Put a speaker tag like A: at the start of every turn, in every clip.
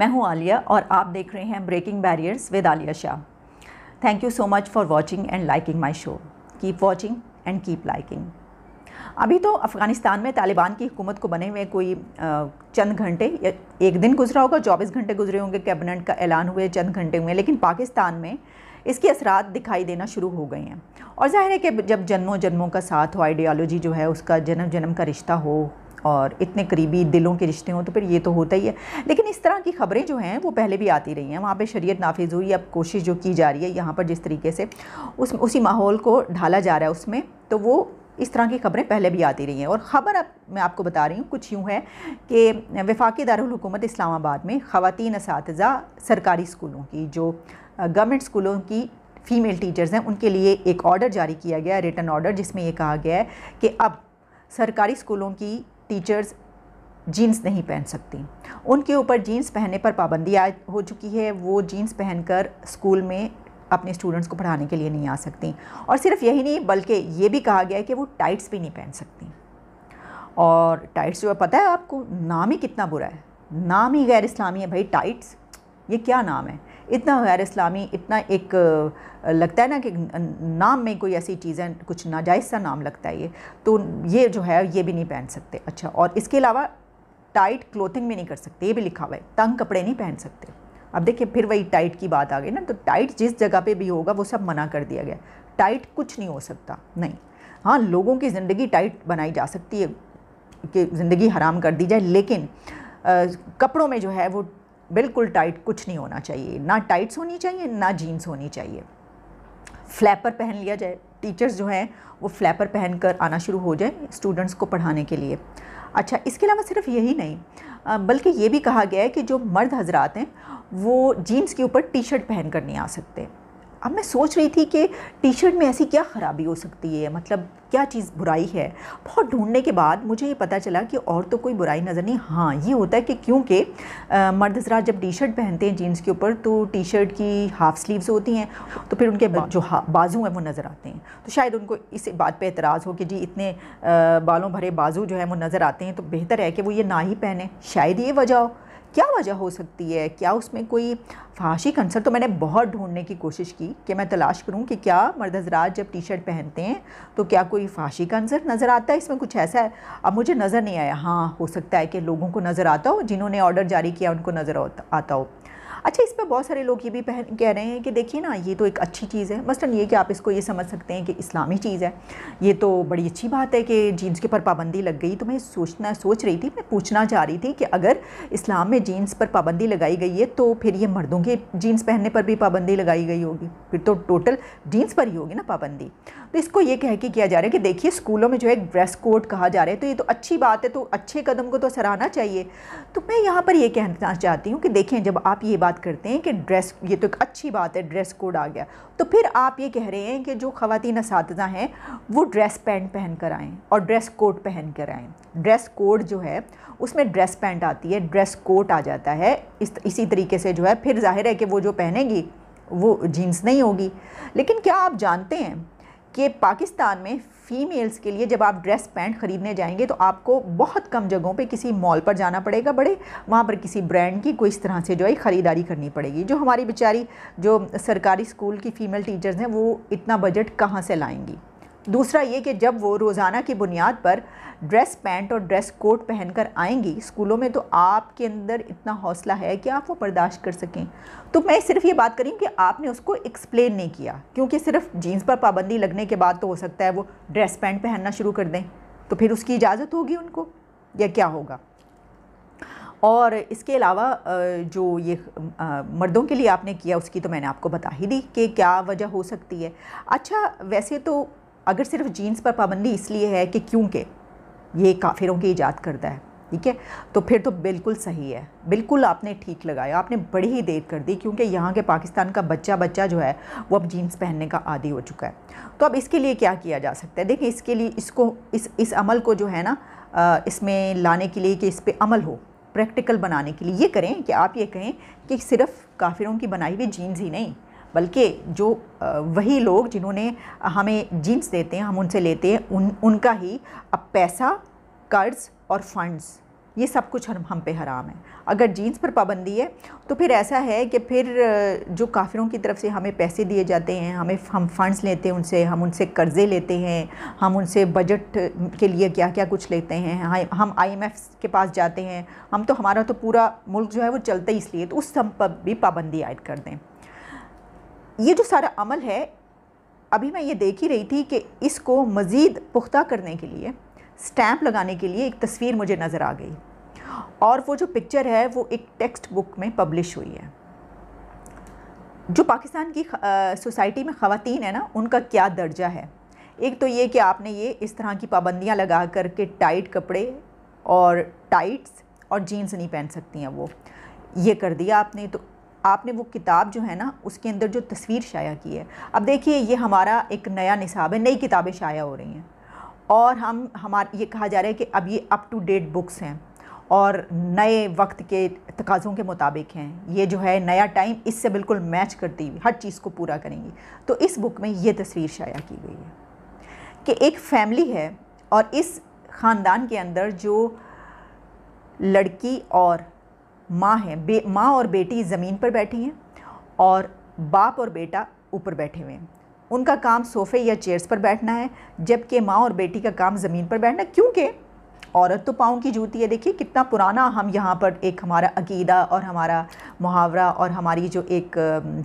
A: मैं हूं आलिया और आप देख रहे हैं breaking barriers with Aliya Shah thank you so much for watching and liking my show keep watching and keep liking अभी तो अफ़गानिस्तान में तालिबान की हुकूमत को बने हुए कोई चंद घंटे या एक दिन गुजरा होगा चौबीस घंटे गुजरे होंगे कैबिनेट का ऐलान हुए चंद घंटे हुए लेकिन पाकिस्तान में इसके असरात दिखाई देना शुरू हो गए हैं और जाहिर है कि जब जन्मों जन्मों का साथ हो आइडियालॉजी जो है उसका जन्म जन्म का रिश्ता हो और इतने करीबी दिलों के रिश्ते हों तो फिर ये तो होता ही है लेकिन इस तरह की खबरें जो हैं वो पहले भी आती रही हैं वहाँ पर शरीय नाफिज हुई अब कोशिश जो की जा रही है यहाँ पर जिस तरीके से उस उसी माहौल को ढाला जा रहा है उसमें तो वो इस तरह की खबरें पहले भी आती रही हैं और ख़बर अब मैं आपको बता रही हूँ कुछ यूँ है कि विफाक दारकूमत इस्लामाबाद में ख़वान इस सरकारी स्कूलों की जो गवर्नमेंट स्कूलों की फ़ीमेल टीचर्स हैं उनके लिए एक ऑर्डर जारी किया गया रिटर्न ऑर्डर जिसमें ये कहा गया है कि अब सरकारी स्कूलों की टीचर्स जीन्स नहीं पहन सकती उनके ऊपर जीन्स पहनने पर पाबंदी आ हो चुकी है वो जीन्स पहनकर स्कूल में अपने स्टूडेंट्स को पढ़ाने के लिए नहीं आ सकती और सिर्फ यही नहीं बल्कि ये भी कहा गया है कि वो टाइट्स भी नहीं पहन सकती और टाइट्स जो है पता है आपको नाम ही कितना बुरा है नाम ही गैर इस्लामी है भाई टाइट्स ये क्या नाम है इतना गैर इस्लामी इतना एक लगता है ना कि नाम में कोई ऐसी चीज़ें कुछ नाजायज़ सा नाम लगता है ये तो ये जो है ये भी नहीं पहन सकते अच्छा और इसके अलावा टाइट क्लोथिंग भी नहीं कर सकते ये भी लिखा हुआ है तंग कपड़े नहीं पहन सकते अब देखिए फिर वही टाइट की बात आ गई ना तो टाइट जिस जगह पे भी होगा वो सब मना कर दिया गया टाइट कुछ नहीं हो सकता नहीं हाँ लोगों की ज़िंदगी टाइट बनाई जा सकती है कि ज़िंदगी हराम कर दी जाए लेकिन आ, कपड़ों में जो है वो बिल्कुल टाइट कुछ नहीं होना चाहिए ना टाइट्स होनी चाहिए ना जीन्स होनी चाहिए फ्लैपर पहन लिया जाए टीचर्स जो हैं वो फ्लैपर पहन कर आना शुरू हो जाए स्टूडेंट्स को पढ़ाने के लिए अच्छा इसके अलावा सिर्फ यही नहीं बल्कि ये भी कहा गया है कि जो मर्द हजरात हैं वो जीन्स के ऊपर टी शर्ट पहन कर नहीं आ सकते अब मैं सोच रही थी कि टी शर्ट में ऐसी क्या ख़राबी हो सकती है मतलब क्या चीज़ बुराई है बहुत ढूंढने के बाद मुझे ये पता चला कि और तो कोई बुराई नज़र नहीं हाँ ये होता है कि क्योंकि मर्द हजरा जब टी शर्ट पहनते हैं जीन्स के ऊपर तो टी शर्ट की हाफ़ स्लीव्स होती हैं तो फिर उनके हाँ। जो बाजू हैं वो नज़र आते हैं तो शायद उनको इस बात पर एतराज़ हो कि जी इतने बालों भरे बाजू जो है वो नज़र आते हैं तो बेहतर है कि वो ये ना ही पहने शायद ये वजह हो क्या वजह हो सकती है क्या उसमें कोई फाशी कंसर तो मैंने बहुत ढूंढने की कोशिश की कि मैं तलाश करूं कि क्या मर्द हजरात जब टी शर्ट पहनते हैं तो क्या कोई फाशी का अंसर नज़र आता है इसमें कुछ ऐसा है अब मुझे नज़र नहीं आया हाँ हो सकता है कि लोगों को नज़र आता हो जिन्होंने ऑर्डर जारी किया उनको नज़र आता हो अच्छा इस पर बहुत सारे लोग ये भी पहन कह रहे हैं कि देखिए ना ये तो एक अच्छी चीज़ है मसलन ये कि आप इसको ये समझ सकते हैं कि इस्लामी चीज़ है ये तो बड़ी अच्छी बात है कि जीन्स के ऊपर पाबंदी लग गई तो मैं सोचना सोच रही थी मैं पूछना चाह रही थी कि अगर इस्लाम में जीन्स पर पाबंदी लगाई गई है तो फिर ये मर्दों के जीन्स पहनने पर भी पाबंदी लगाई गई होगी फिर तो टोटल जीन्स पर ही होगी ना पाबंदी तो इसको ये कह के किया जा रहा है कि देखिए स्कूलों में जो है ड्रेस कोड कहा जा रहा है तो ये तो अच्छी बात है तो अच्छे कदम को तो सराहना चाहिए तो मैं यहाँ पर ये कहना चाहती हूँ कि देखें जब आप ये बात करते हैं कि ड्रेस ये तो एक अच्छी बात है ड्रेस कोड आ गया तो फिर आप ये कह रहे हैं कि जो ख़वान इस हैं वो ड्रेस पैंट पहन कर आएँ और ड्रेस कोड पहन कर आएँ ड्रेस कोड जो है उसमें ड्रेस पैंट आती है ड्रेस कोट आ जाता है इस इसी तरीके से जो है फिर जाहिर है कि वो जो पहनेगी वो जीन्स नहीं होगी लेकिन क्या आप जानते हैं कि पाकिस्तान में फ़ीमेल्स के लिए जब आप ड्रेस पैंट ख़रीदने जाएंगे तो आपको बहुत कम जगहों पे किसी मॉल पर जाना पड़ेगा बड़े वहाँ पर किसी ब्रांड की कोई इस तरह से जो है ख़रीदारी करनी पड़ेगी जो हमारी बेचारी जो सरकारी स्कूल की फ़ीमेल टीचर्स हैं वो इतना बजट कहाँ से लाएंगी दूसरा ये कि जब वो रोज़ाना की बुनियाद पर ड्रेस पैंट और ड्रेस कोट पहन कर आएंगी स्कूलों में तो आपके अंदर इतना हौसला है कि आप वो बर्दाश्त कर सकें तो मैं सिर्फ ये बात करी कि आपने उसको एक्सप्लेन नहीं किया क्योंकि सिर्फ जीन्स पर पाबंदी लगने के बाद तो हो सकता है वो ड्रेस पैंट पहनना शुरू कर दें तो फिर उसकी इजाज़त होगी उनको या क्या होगा और इसके अलावा जो ये मर्दों के लिए आपने किया उसकी तो मैंने आपको बता ही दी कि क्या वजह हो सकती है अच्छा वैसे तो अगर सिर्फ जीन्स पर पाबंदी इसलिए है कि क्योंकि ये काफिरों की ईजाद करता है ठीक है तो फिर तो बिल्कुल सही है बिल्कुल आपने ठीक लगाया आपने बड़ी ही देर कर दी क्योंकि यहाँ के पाकिस्तान का बच्चा बच्चा जो है वो अब जीन्स पहनने का आदि हो चुका है तो अब इसके लिए क्या किया जा सकता है देखिए इसके लिए इसको इस इस अमल को जो है ना इसमें लाने के लिए कि इस पर अमल हो प्रैक्टिकल बनाने के लिए ये करें कि आप ये कहें कि सिर्फ काफिरों की बनाई हुई जीन्स ही नहीं बल्कि जो वही लोग जिन्होंने हमें जीन्स देते हैं हम उनसे लेते हैं उन उनका ही अब पैसा कर्ज और फंड्स ये सब कुछ हम हम पे हराम है अगर जीन्स पर पाबंदी है तो फिर ऐसा है कि फिर जो काफिरों की तरफ से हमें पैसे दिए जाते हैं हमें हम फंड्स लेते हैं उनसे हम उनसे कर्ज़े लेते हैं हम उनसे बजट के लिए क्या क्या कुछ लेते हैं हम आईएमएफ के पास जाते हैं हम तो हमारा तो पूरा मुल्क जो है वो चलता ही इसलिए तो उस सब पर भी पाबंदी ऐड कर दें ये जो सारा अमल है अभी मैं ये देख ही रही थी कि इसको मज़ीद पुख्ता करने के लिए स्टैम्प लगाने के लिए एक तस्वीर मुझे नज़र आ गई और वो जो पिक्चर है वो एक टेक्स्ट बुक में पब्लिश हुई है जो पाकिस्तान की सोसाइटी में ख़वान है ना उनका क्या दर्जा है एक तो ये कि आपने ये इस तरह की पाबंदियाँ लगा कर के टाइट कपड़े और टाइट्स और जीन्स नहीं पहन सकती हैं वो ये कर दिया आपने तो आपने वो किताब जो है ना उसके अंदर जो तस्वीर शाया की है अब देखिए ये हमारा एक नया निसाब है नई किताबें शाया हो रही हैं और हम हमारे ये कहा जा रहा है कि अब ये अप टू डेट बुक्स हैं और नए वक्त के तकाज़ों के मुताबिक हैं ये जो है नया टाइम इससे बिल्कुल मैच करती हुई हर चीज़ को पूरा करेंगी तो इस बुक में ये तस्वीर शाया की गई है कि एक फैमिली है और इस ख़ानदान के अंदर जो लड़की और माँ हैं माँ और बेटी ज़मीन पर बैठी हैं और बाप और बेटा ऊपर बैठे हुए हैं उनका काम सोफ़े या चेयर्स पर बैठना है जबकि माँ और बेटी का काम ज़मीन पर बैठना क्योंकि औरत तो पाँव की जूती है देखिए कितना पुराना हम यहाँ पर एक हमारा अकीदा और हमारा मुहावरा और हमारी जो एक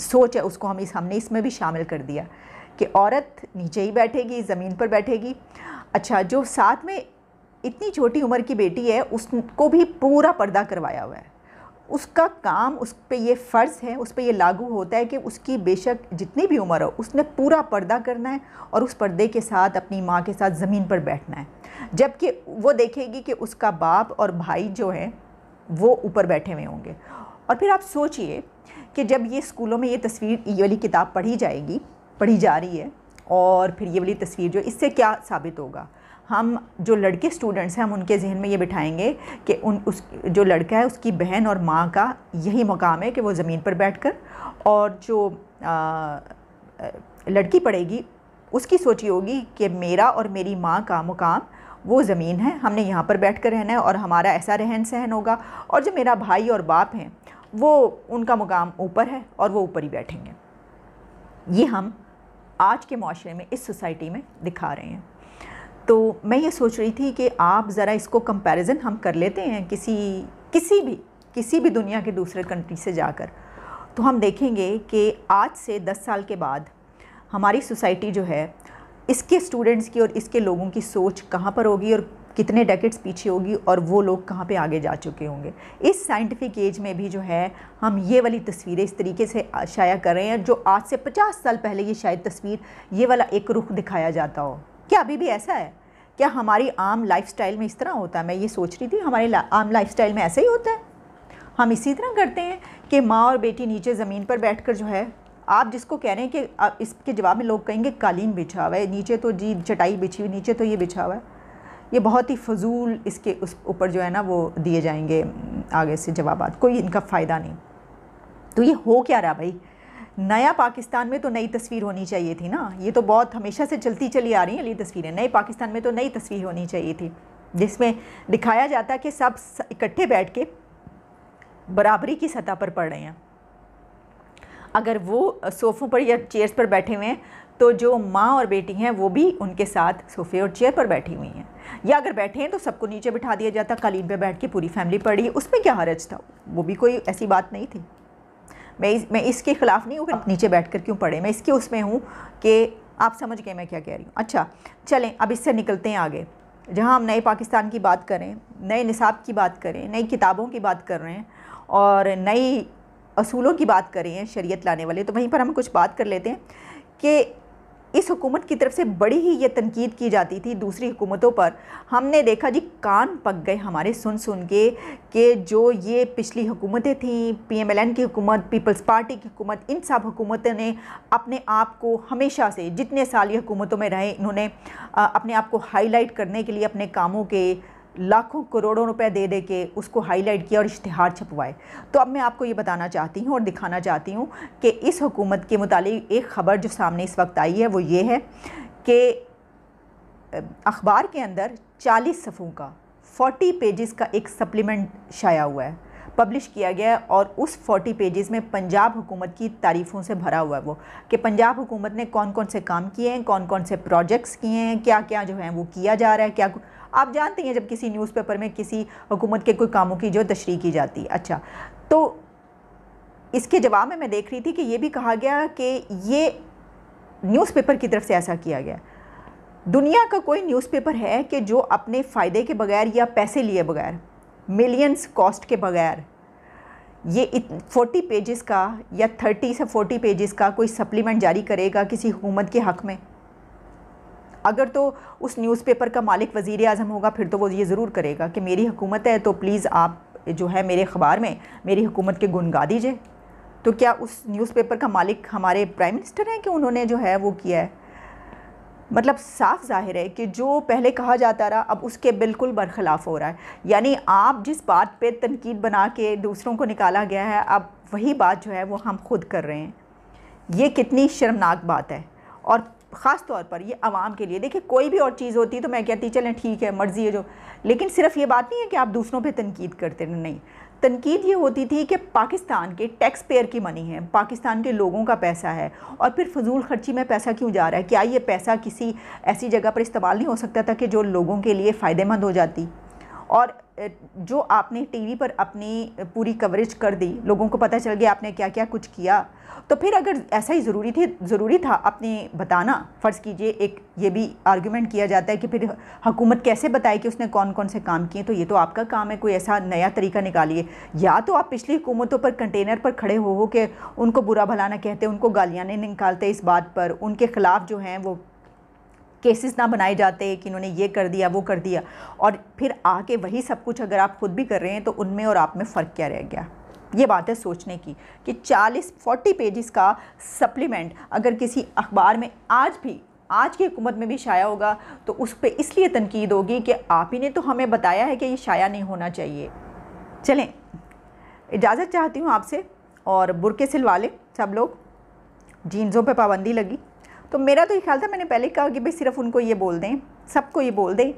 A: सोच है उसको हम इस हमने इसमें भी शामिल कर दिया कि औरत नीचे ही बैठेगी ज़मीन पर बैठेगी अच्छा जो साथ में इतनी छोटी उम्र की बेटी है उसको भी पूरा पर्दा करवाया हुआ है उसका काम उस पर ये फ़र्ज़ है उस पर ये लागू होता है कि उसकी बेशक जितनी भी उम्र हो उसने पूरा पर्दा करना है और उस पर्दे के साथ अपनी माँ के साथ ज़मीन पर बैठना है जबकि वो देखेगी कि उसका बाप और भाई जो है वो ऊपर बैठे हुए होंगे और फिर आप सोचिए कि जब ये स्कूलों में ये तस्वीर ये वाली किताब पढ़ी जाएगी पढ़ी जा रही है और फिर ये वाली तस्वीर जो इससे क्या साबित होगा हम जो लड़के स्टूडेंट्स हैं हम उनके जहन में ये बिठाएंगे कि उन उस जो लड़का है उसकी बहन और माँ का यही मकाम है कि वो ज़मीन पर बैठ कर और जो आ, लड़की पढ़ेगी उसकी सोची होगी कि मेरा और मेरी माँ का मुकाम वो ज़मीन है हमने यहाँ पर बैठ कर रहना है और हमारा ऐसा रहन सहन होगा और जो मेरा भाई और बाप हैं वो उनका मुकाम ऊपर है और वो ऊपर ही बैठेंगे ये हम आज के माशरे में इस सोसाइटी में दिखा रहे हैं तो मैं ये सोच रही थी कि आप ज़रा इसको कंपैरिजन हम कर लेते हैं किसी किसी भी किसी भी दुनिया के दूसरे कंट्री से जाकर तो हम देखेंगे कि आज से दस साल के बाद हमारी सोसाइटी जो है इसके स्टूडेंट्स की और इसके लोगों की सोच कहाँ पर होगी और कितने डेकेट्स पीछे होगी और वो लोग कहाँ पे आगे जा चुके होंगे इस साइंटिफिक एज में भी जो है हम ये वाली तस्वीरें इस तरीके से शाया कर रहे हैं जो आज से 50 साल पहले ये शायद तस्वीर ये वाला एक रुख दिखाया जाता हो क्या अभी भी ऐसा है क्या हमारी आम लाइफस्टाइल में इस तरह होता है मैं ये सोच रही थी हमारे ला, आम लाइफस्टाइल में ऐसा ही होता है हम इसी तरह करते हैं कि माँ और बेटी नीचे ज़मीन पर बैठ जो है आप जिसको कह रहे हैं कि इसके जवाब में लोग कहेंगे कालीन बिछा हुआ है नीचे तो जी चटाई बिछी हुई नीचे तो ये बिछा हुआ है ये बहुत ही फजूल इसके उस ऊपर जो है ना वो दिए जाएंगे आगे से जवाब कोई इनका फ़ायदा नहीं तो ये हो क्या रहा भाई नया पाकिस्तान में तो नई तस्वीर होनी चाहिए थी ना ये तो बहुत हमेशा से चलती चली आ रही हैं ये तस्वीरें नए पाकिस्तान में तो नई तस्वीर होनी चाहिए थी जिसमें दिखाया जाता कि सब इकट्ठे बैठ के बराबरी की सतह पर पढ़ रहे हैं अगर वो सोफ़ों पर या चेयर्स पर बैठे हुए हैं तो जो माँ और बेटी हैं वो भी उनके साथ सोफ़े और चेयर पर बैठी हुई हैं या अगर बैठे हैं तो सबको नीचे बिठा दिया जाता कालीन पर बैठ के पूरी फैमिली पढ़ी उसमें क्या हरज था वो भी कोई ऐसी बात नहीं थी मैं इस, मैं इसके ख़िलाफ़ नहीं हूँ नीचे बैठ कर क्यों पढ़े मैं इसके उसमें हूँ कि आप समझ गए मैं क्या कह रही हूँ अच्छा चलें अब इससे निकलते हैं आगे जहाँ हम नए पाकिस्तान की बात करें नए निसाब की बात करें नई किताबों की बात कर रहे हैं और नई असूलों की बात करें शरीयत लाने वाले तो वहीं पर हम कुछ बात कर लेते हैं कि इस हुकूमत की तरफ से बड़ी ही ये तनकीद की जाती थी दूसरी हुकूमतों पर हमने देखा जी कान पक गए हमारे सुन सुन के कि जो ये पिछली हुकूमतें थीं पीएमएलएन की हुकूमत पीपल्स पार्टी की हुकूमत इन सब हुकूमतों ने अपने आप को हमेशा से जितने साल ये हुकूमतों में रहे इन्होंने अपने आप को हाईलाइट करने के लिए अपने कामों के लाखों करोड़ों रुपए दे दे के उसको हाईलाइट किया और इश्तहार छपवाए तो अब मैं आपको ये बताना चाहती हूँ और दिखाना चाहती हूँ कि इस हुकूमत के मुतालिक एक ख़बर जो सामने इस वक्त आई है वो ये है कि अखबार के अंदर 40 सफ़ों का 40 पेजेस का एक सप्लीमेंट शाया हुआ है पब्लिश किया गया है और उस 40 पेजेस में पंजाब हुकूमत की तारीफ़ों से भरा हुआ है वो कि पंजाब हुकूमत ने कौन कौन से काम किए हैं कौन कौन से प्रोजेक्ट्स किए हैं क्या क्या जो है वो किया जा रहा है क्या आप जानते हैं जब किसी न्यूज़पेपर में किसी हुकूमत के कोई कामों की जो तशरी की जाती है अच्छा तो इसके जवाब में मैं देख रही थी कि ये भी कहा गया कि ये न्यूज़पेपर की तरफ से ऐसा किया गया दुनिया का कोई न्यूज़पेपर है कि जो अपने फ़ायदे के बगैर या पैसे लिए बगैर मिलियंस कॉस्ट के बगैर ये फोर्टी पेजेस का या थर्टी से फोर्टी पेजेस का कोई सप्लीमेंट जारी करेगा किसी हुकूमत के हक़ में अगर तो उस न्यूज़पेपर का मालिक वज़ी अजम होगा फिर तो वो ये ज़रूर करेगा कि मेरी हुकूमत है तो प्लीज़ आप जो है मेरे अखबार में मेरी हुकूमत के गुन गा दीजिए तो क्या उस न्यूज़पेपर का मालिक हमारे प्राइम मिनिस्टर हैं कि उन्होंने जो है वो किया है मतलब साफ जाहिर है कि जो पहले कहा जाता रहा अब उसके बिल्कुल बरखिलाफ़ हो रहा है यानी आप जिस बात पे तनकीद बना के दूसरों को निकाला गया है अब वही बात जो है वो हम खुद कर रहे हैं ये कितनी शर्मनाक बात है और ख़ास तौर पर ये आवाम के लिए देखिए कोई भी और चीज़ होती है तो मैं कहती चलें ठीक है मर्ज़ी है जो लेकिन सिर्फ ये बात नहीं है कि आप दूसरों पे तनकीद करते रहें नहीं तनकीद ये होती थी कि पाकिस्तान के टैक्स पेयर की मनी है पाकिस्तान के लोगों का पैसा है और फिर फजूल खर्ची में पैसा क्यों जा रहा है क्या ये पैसा किसी ऐसी जगह पर इस्तेमाल नहीं हो सकता था कि जो लोगों के लिए फ़ायदेमंद हो जाती और जो आपने टीवी पर अपनी पूरी कवरेज कर दी लोगों को पता चल गया आपने क्या क्या कुछ किया तो फिर अगर ऐसा ही ज़रूरी थी ज़रूरी था आपने बताना फ़र्ज़ कीजिए एक ये भी आर्ग्यूमेंट किया जाता है कि फिर हुकूमत कैसे बताए कि उसने कौन कौन से काम किए तो ये तो आपका काम है कोई ऐसा नया तरीका निकालिए या तो आप पिछली हुकूमतों पर कंटेनर पर खड़े हो हो के उनको बुरा भलाना कहते उनको गालियाँ निकालते इस बात पर उनके ख़िलाफ़ जो हैं वो केसेस ना बनाए जाते कि इन्होंने ये कर दिया वो कर दिया और फिर आके वही सब कुछ अगर आप खुद भी कर रहे हैं तो उनमें और आप में फ़र्क क्या रह गया ये बात है सोचने की कि 40 40 पेजेस का सप्लीमेंट अगर किसी अखबार में आज भी आज की हुकूमत में भी शाया होगा तो उस पर इसलिए तनकीद होगी कि आप ही ने तो हमें बताया है कि ये शाया नहीं होना चाहिए चलें इजाज़त चाहती हूँ आपसे और बुरके सिलवा लें सब लोग जीन्सों पे पाबंदी लगी तो मेरा तो ये ख्याल था मैंने पहले कहा कि भाई सिर्फ उनको ये बोल दें सबको ये बोल दें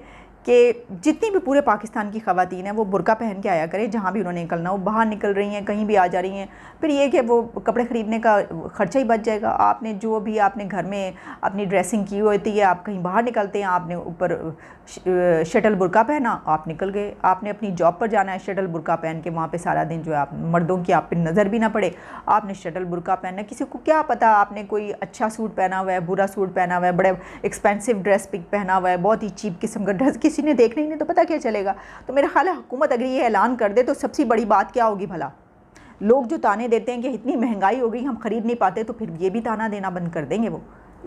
A: कि जितनी भी पूरे पाकिस्तान की ख़वातीन हैं वो बुरका पहन के आया करें जहाँ भी उन्होंने निकलना हो बाहर निकल रही हैं कहीं भी आ जा रही हैं फिर ये कि वो कपड़े ख़रीदने का ख़र्चा ही बच जाएगा आपने जो भी आपने घर में अपनी ड्रेसिंग की होती है आप कहीं बाहर निकलते हैं आपने ऊपर शटल बुरका पहना आप निकल गए आपने अपनी जॉब पर जाना है शटल बुरका पहन के वहाँ पर सारा दिन जो है आप मर्दों की आप पर नज़र भी ना पड़े आपने शटल बुरका पहनना किसी को क्या पता आपने कोई अच्छा सूट पहना हुआ है बुरा सूट पहना हुआ है बड़े एक्सपेंसिव ड्रेस पिक पहना हुआ है बहुत ही चीप किस्म का ड्रेस किस किसी ने देखने ही नहीं तो पता क्या चलेगा तो मेरा ख्याल है हुकूमत अगर ये ऐलान कर दे तो सबसे बड़ी बात क्या होगी भला लोग जो ताने देते हैं कि इतनी महंगाई हो गई हम ख़रीद नहीं पाते तो फिर ये भी ताना देना बंद कर देंगे वो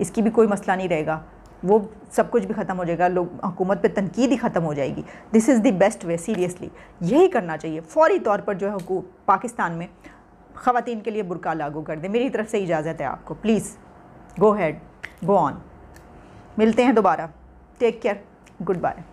A: इसकी भी कोई मसला नहीं रहेगा वो सब कुछ भी ख़त्म हो जाएगा लोग हुकूमत पर तनकीद ही ख़त्म हो जाएगी this is the best way seriously यही करना चाहिए फ़ौरी तौर पर जो है पाकिस्तान में ख़वान के लिए बुरका लागू कर दें मेरी तरफ से इजाज़त है आपको please go ahead go on मिलते हैं दोबारा टेक केयर गुड बाय